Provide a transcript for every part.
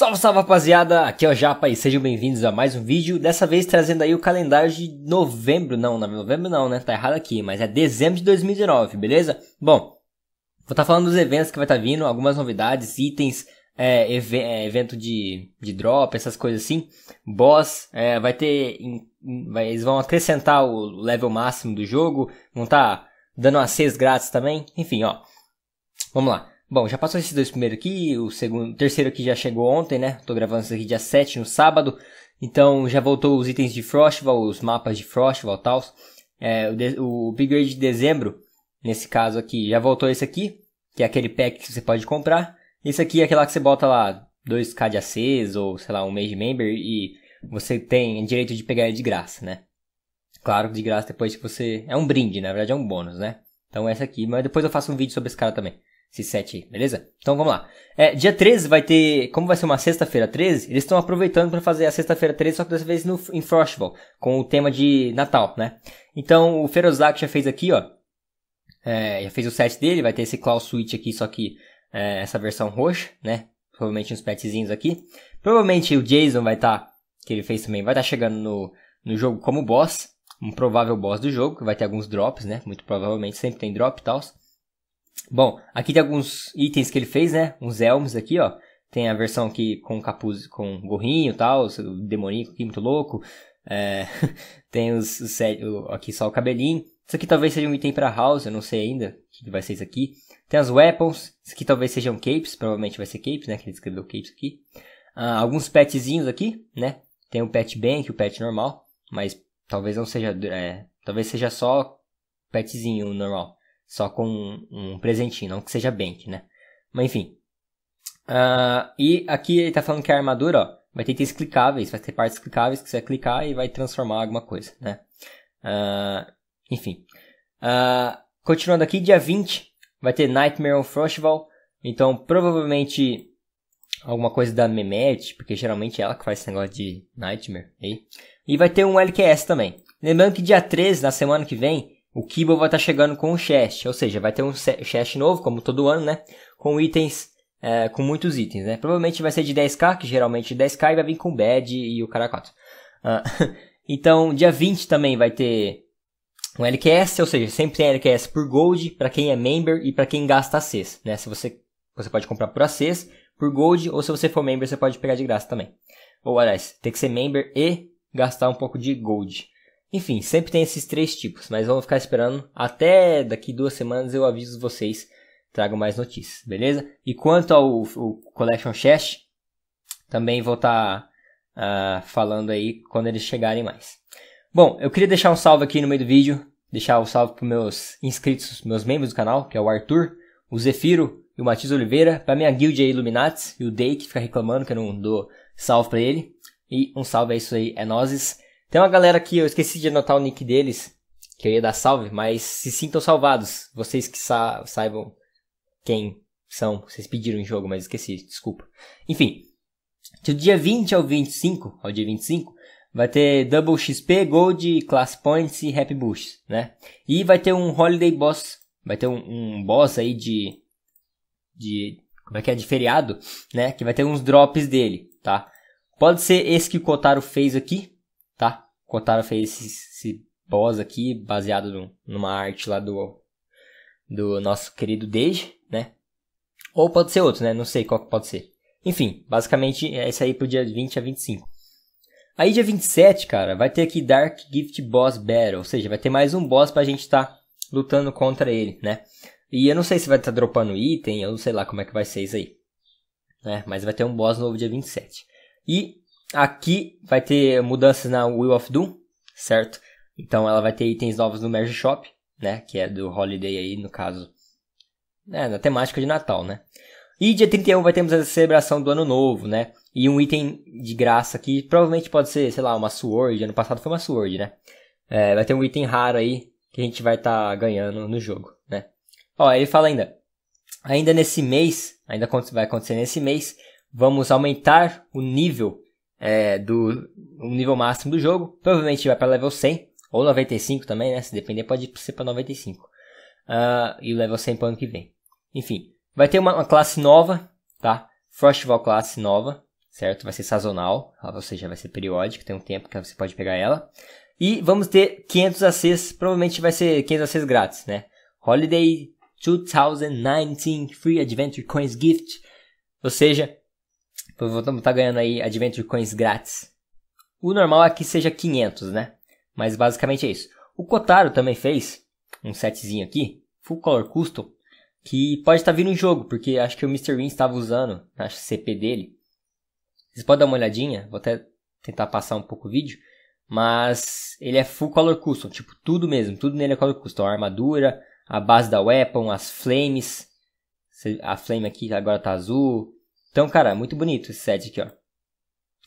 Salve, salve rapaziada! Aqui é o Japa e sejam bem-vindos a mais um vídeo. Dessa vez trazendo aí o calendário de novembro, não, não é novembro não, né? Tá errado aqui, mas é dezembro de 2019, beleza? Bom, vou estar tá falando dos eventos que vai estar tá vindo, algumas novidades, itens, é, ev é, evento de, de drop, essas coisas assim. Boss, é, vai ter. Em, em, vai, eles vão acrescentar o level máximo do jogo, vão estar tá dando acessos grátis também, enfim, ó. Vamos lá. Bom, já passou esses dois primeiros aqui, o segundo, terceiro aqui já chegou ontem, né? Tô gravando isso aqui dia 7, no sábado. Então já voltou os itens de Frostval, os mapas de Frostval e tal. É, o, o Big Raid de dezembro, nesse caso aqui, já voltou esse aqui, que é aquele pack que você pode comprar. Esse aqui é aquele lá que você bota lá 2k de ACs ou, sei lá, um mês de member e você tem direito de pegar ele de graça, né? Claro, de graça depois que você... É um brinde, na verdade é um bônus, né? Então essa aqui, mas depois eu faço um vídeo sobre esse cara também esse sete aí, beleza? Então vamos lá. É, dia 13 vai ter, como vai ser uma sexta-feira 13, eles estão aproveitando para fazer a sexta-feira 13, só que dessa vez no, em Frostball, com o tema de Natal, né? Então o Ferozak já fez aqui, ó, é, já fez o set dele, vai ter esse Claw Switch aqui, só que é, essa versão roxa, né? Provavelmente uns petzinhos aqui. Provavelmente o Jason vai estar, tá, que ele fez também, vai estar tá chegando no, no jogo como boss, um provável boss do jogo, que vai ter alguns drops, né? Muito provavelmente sempre tem drop e tal. Bom, aqui tem alguns itens que ele fez, né? Uns elmos aqui, ó. Tem a versão aqui com capuz, com gorrinho e tal, o demoníaco aqui muito louco. É, tem os, os, aqui só o cabelinho. Isso aqui talvez seja um item para house, eu não sei ainda o que vai ser isso aqui. Tem as weapons, isso aqui talvez sejam capes, provavelmente vai ser capes, né? Que ele escreveu capes aqui. Ah, alguns petzinhos aqui, né? Tem o pet bank, o pet normal, mas talvez não seja, é, talvez seja só petzinho normal. Só com um, presentinho, não que seja bank, né? Mas enfim. Uh, e aqui ele tá falando que a armadura, ó, vai ter itens clicáveis, vai ter partes clicáveis que você vai clicar e vai transformar alguma coisa, né? Uh, enfim. Uh, continuando aqui, dia 20 vai ter Nightmare on Festival, então provavelmente alguma coisa da Mehmet, porque geralmente é ela que faz esse negócio de Nightmare aí. E vai ter um LQS também. Lembrando que dia 13, na semana que vem, o Kibo vai estar tá chegando com o chest, ou seja, vai ter um chest novo, como todo ano, né? Com itens, é, com muitos itens, né? Provavelmente vai ser de 10k, que geralmente é 10k, e vai vir com o Bad e o Caracoto. Ah, então, dia 20 também vai ter um LQS, ou seja, sempre tem LQS por Gold, para quem é member e para quem gasta ACs, né? Se você, você pode comprar por ACs, por Gold, ou se você for member, você pode pegar de graça também. Ou, aliás, tem que ser member e gastar um pouco de Gold. Enfim, sempre tem esses três tipos, mas vamos ficar esperando. Até daqui duas semanas eu aviso vocês, trago mais notícias, beleza? E quanto ao, Collection Chest, também vou estar tá, uh, falando aí quando eles chegarem mais. Bom, eu queria deixar um salve aqui no meio do vídeo, deixar um salve para meus inscritos, meus membros do canal, que é o Arthur, o Zefiro e o Matiz Oliveira, para minha guild aí, Illuminati, e o Day, que fica reclamando que eu não dou salve para ele. E um salve é isso aí, é nozes. Tem uma galera aqui, eu esqueci de anotar o nick deles, que eu ia dar salve, mas se sintam salvados. Vocês que sa saibam quem são. Vocês pediram o jogo, mas esqueci, desculpa. Enfim, do dia 20 ao 25, ao dia 25, vai ter Double XP, Gold, Class Points e Happy boost né? E vai ter um Holiday Boss, vai ter um, um boss aí de... de... como é que é? De feriado, né? Que vai ter uns drops dele, tá? Pode ser esse que o Kotaro fez aqui, tá? O Kotaro fez esse, esse boss aqui, baseado no, numa arte lá do, do nosso querido Deji, né? Ou pode ser outro, né? Não sei qual que pode ser. Enfim, basicamente é isso aí pro dia 20 a 25. Aí dia 27, cara, vai ter aqui Dark Gift Boss Battle, ou seja, vai ter mais um boss pra gente estar tá lutando contra ele, né? E eu não sei se vai estar tá dropando item, eu não sei lá como é que vai ser isso aí. Né? Mas vai ter um boss novo dia 27. E Aqui vai ter mudanças na Will of Doom, certo? Então ela vai ter itens novos no Merge Shop, né? Que é do Holiday aí, no caso. É, na temática de Natal, né? E dia 31 vai termos a celebração do Ano Novo, né? E um item de graça que provavelmente pode ser, sei lá, uma Sword. Ano passado foi uma Sword, né? É, vai ter um item raro aí que a gente vai estar tá ganhando no jogo, né? Ó, ele fala ainda. Ainda nesse mês, ainda vai acontecer nesse mês, vamos aumentar o nível é, do um nível máximo do jogo. Provavelmente vai para level 100 ou 95 também, né? Se depender, pode ser para 95. Uh, e o level 100 para ano que vem. Enfim, vai ter uma, uma classe nova, tá? Frostval classe nova, certo? Vai ser sazonal, ou seja, vai ser periódico, tem um tempo que você pode pegar ela. E vamos ter 500 ACs, provavelmente vai ser 500 ACs grátis, né? Holiday 2019 Free Adventure Coins Gift. Ou seja, Vamos estar tá ganhando aí Adventure Coins grátis. O normal é que seja 500, né? Mas basicamente é isso. O Kotaro também fez um setzinho aqui, Full Color Custom, que pode estar tá vindo em jogo, porque acho que o Mr. Win estava usando, acho que CP dele. Vocês podem dar uma olhadinha, vou até tentar passar um pouco o vídeo. Mas ele é full color custom, tipo tudo mesmo, tudo nele é color custom. A armadura, a base da weapon, as flames. A flame aqui agora tá azul. Então, cara, muito bonito esse set aqui, ó.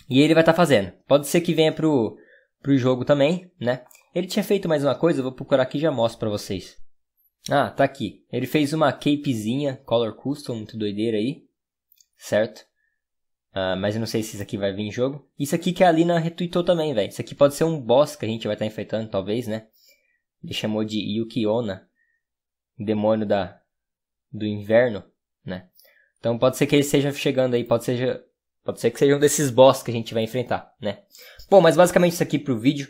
E ele vai estar tá fazendo. Pode ser que venha pro, pro jogo também, né? Ele tinha feito mais uma coisa, eu vou procurar aqui e já mostro pra vocês. Ah, tá aqui. Ele fez uma capezinha, color custom, muito doideira aí. Certo? Ah, mas eu não sei se isso aqui vai vir em jogo. Isso aqui que a Alina retweetou também, velho. Isso aqui pode ser um boss que a gente vai estar tá enfrentando, talvez, né? Ele chamou de Yukiona. Demônio da, do inverno. Então pode ser que ele esteja chegando aí, pode, seja, pode ser que seja um desses boss que a gente vai enfrentar, né? Bom, mas basicamente isso aqui pro vídeo.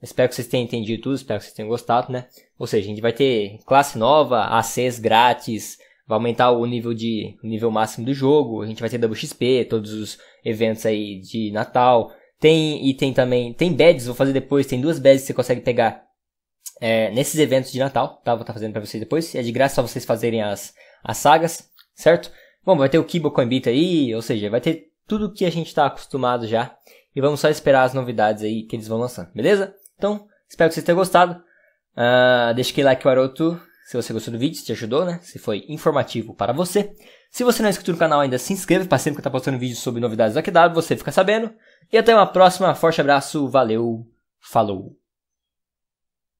Espero que vocês tenham entendido tudo, espero que vocês tenham gostado, né? Ou seja, a gente vai ter classe nova, ACs grátis, vai aumentar o nível de o nível máximo do jogo, a gente vai ter WXP, todos os eventos aí de Natal. Tem e tem também, tem badges, vou fazer depois, tem duas badges que você consegue pegar é, nesses eventos de Natal, tá? Vou estar tá fazendo para vocês depois. É de graça só vocês fazerem as as sagas, certo? Bom, vai ter o Kibo com Embiid aí, ou seja, vai ter tudo o que a gente está acostumado já. E vamos só esperar as novidades aí que eles vão lançando, beleza? Então, espero que vocês tenham gostado. Uh, deixa aquele like, Maroto, se você gostou do vídeo, se te ajudou, né? Se foi informativo para você. Se você não é inscrito no canal ainda, se inscreva para sempre que eu tá estou postando vídeos sobre novidades da QW, você fica sabendo. E até uma próxima, forte abraço, valeu, falou!